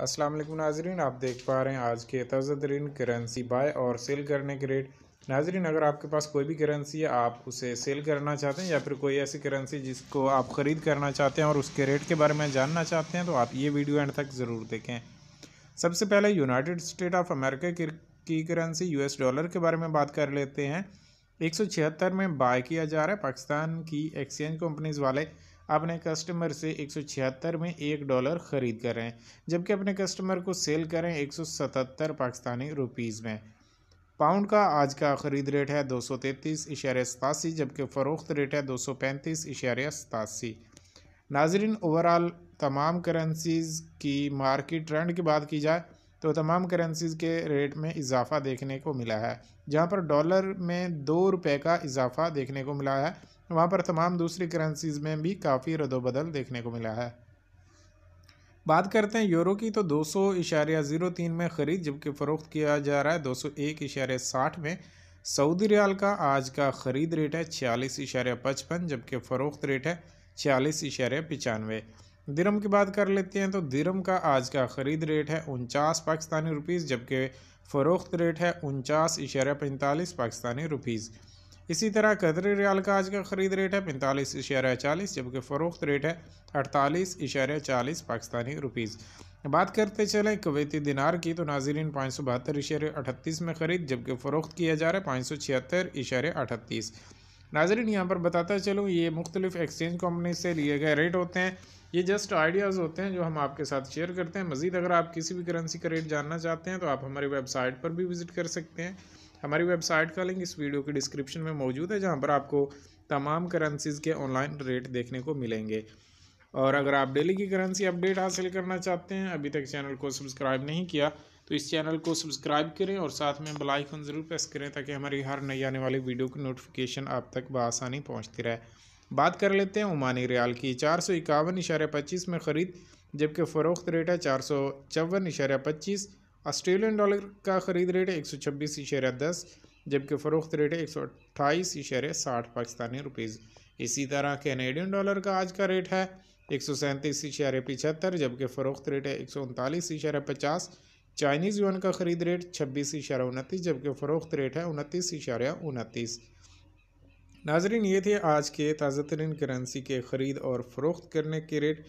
असलम नाजरीन आप देख पा रहे हैं आज के ताज़ा तरीन करेंसी बाय और सेल करने के रेट नाजरीन अगर आपके पास कोई भी करेंसी है आप उसे सेल करना चाहते हैं या फिर कोई ऐसी करेंसी जिसको आप ख़रीद करना चाहते हैं और उसके रेट के बारे में जानना चाहते हैं तो आप ये वीडियो एंड तक ज़रूर देखें सबसे पहले यूनाइटेड स्टेट ऑफ अमेरिका की करेंसी यू डॉलर के बारे में बात कर लेते हैं एक में बाय किया जा रहा है पाकिस्तान की एक्सचेंज कंपनीज़ वाले अपने कस्टमर से एक में एक डॉलर ख़रीद करें जबकि अपने कस्टमर को सेल करें एक पाकिस्तानी रुपीज़ में पाउंड का आज का ख़रीद रेट है दो सौ तैंतीस इशारे सतासी जबकि फ़रोख्त रेट है दो सौ पैंतीस इशारे सतासी नाजरीन ओवरऑल तमाम करेंसीज़ की मार्केट ट्रेंड की बात की जाए तो तमाम करेंसीज़ के रेट में इजाफ़ा देखने को मिला है जहाँ पर डॉलर में दो रुपये का इजाफ़ा देखने को मिला है वहाँ पर तमाम दूसरी करेंसीज़ में भी काफ़ी रदोबदल देखने को मिला है बात करते हैं यूरो की तो दो सौ इशारिया ज़ीरो तीन में ख़रीद जबकि फ़रोख्त किया जा रहा है दो सौ एक इशारे साठ में सऊदी रियाल का आज का ख़रीद रेट है छियालीस इशारे पचपन जबकि फ़रोख्त रेट है छियालीस इशारे पचानवे दिरम की बात कर लेते हैं तो दिरम का आज का ख़रीद रेट है उनचास पाकिस्तानी रुपीज़ जबकि फ़रोख्त रेट है उनचास इशारे पैंतालीस पाकिस्तानी रुपीज़ इसी तरह कदर रियाल का आज का ख़रीद रेट है पैंतालीस इशारा चालीस जबकि फ़रोख्त रेट है अड़तालीस इशारा चालीस पाकिस्तानी रुपीज़ बात करते चलें कवैती दिनार की तो नाजरीन पाँच सौ बहत्तर इशारे अठतीस में ख़रीद जबकि फ़रोख्त किया जा रहा है पाँच सौ छिहत्तर इशारे अठतीस नाजरीन यहाँ पर बताता चलूँ ये मुख्तलिफ एक्सचेंज कंपनी से लिए गए रेट होते हैं ये जस्ट आइडियाज़ होते हैं जो हम आपके साथ शेयर करते हैं मज़ीद अगर आप किसी भी करेंसी का रेट जानना चाहते हैं तो आप हमारी वेबसाइट पर भी विज़िट कर सकते हैं हमारी वेबसाइट का लिंक इस वीडियो के डिस्क्रिप्शन में मौजूद है जहाँ पर आपको तमाम करेंसीज़ के ऑनलाइन रेट देखने को मिलेंगे और अगर आप डेली की करेंसी अपडेट हासिल करना चाहते हैं अभी तक चैनल को सब्सक्राइब नहीं किया तो इस चैनल को सब्सक्राइब करें और साथ में बेल आइकन ज़रूर प्रेस करें ताकि हमारी हर नई आने वाली वीडियो की नोटिफिकेशन आप तक बसानी पहुँचती रहे बात कर लेते हैं ओमानी रियाल की चार सौ इक्यावन इशारे पच्चीस में ख़रीद जबकि फ़रोख्त रेट है चार सौ चौवन इशारे पच्चीस ऑस्ट्रेलियन डॉलर का खरीद रेट एक सौ छब्बीस इशारे दस जबकि फ़रोख्त रेट एक सौ अट्ठाईस इशारे साठ पाकिस्तानी रुपीज़ इसी तरह कैनेडियन डॉलर का आज का रेट है एक सौ सैंतीस इशारे पिछहत्तर जबकि फ़रोख्त रेट है एक सौ उनतालीस इशारे पचास चाइनीज़ यून का ख़रीद रेट छब्बीस इशारा उनतीस जबकि फ़रोख्त रेट है उनतीस इशारा उनतीस नाजरीन ये थे आज के ताज़ा तरीन करेंसी के ख़रीद और फ़रोख्त करने के रेट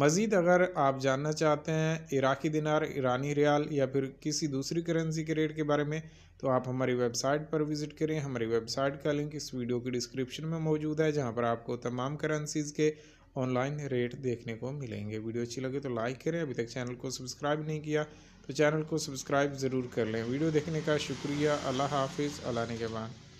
मज़ीद अगर आप जानना चाहते हैं इराक़ी दिनार ईरानी रियाल या फिर किसी दूसरी करेंसी के रेट के बारे में तो आप हमारी वेबसाइट पर विज़िट करें हमारी वेबसाइट का लिंक इस वीडियो की डिस्क्रिप्शन में मौजूद है जहां पर आपको तमाम करेंसीज़ के ऑनलाइन रेट देखने को मिलेंगे वीडियो अच्छी लगे तो लाइक करें अभी तक चैनल को सब्सक्राइब नहीं किया तो चैनल को सब्सक्राइब ज़रूर कर लें वीडियो देखने का शुक्रिया अल्लाह हाफिज़ अल्लाह ने के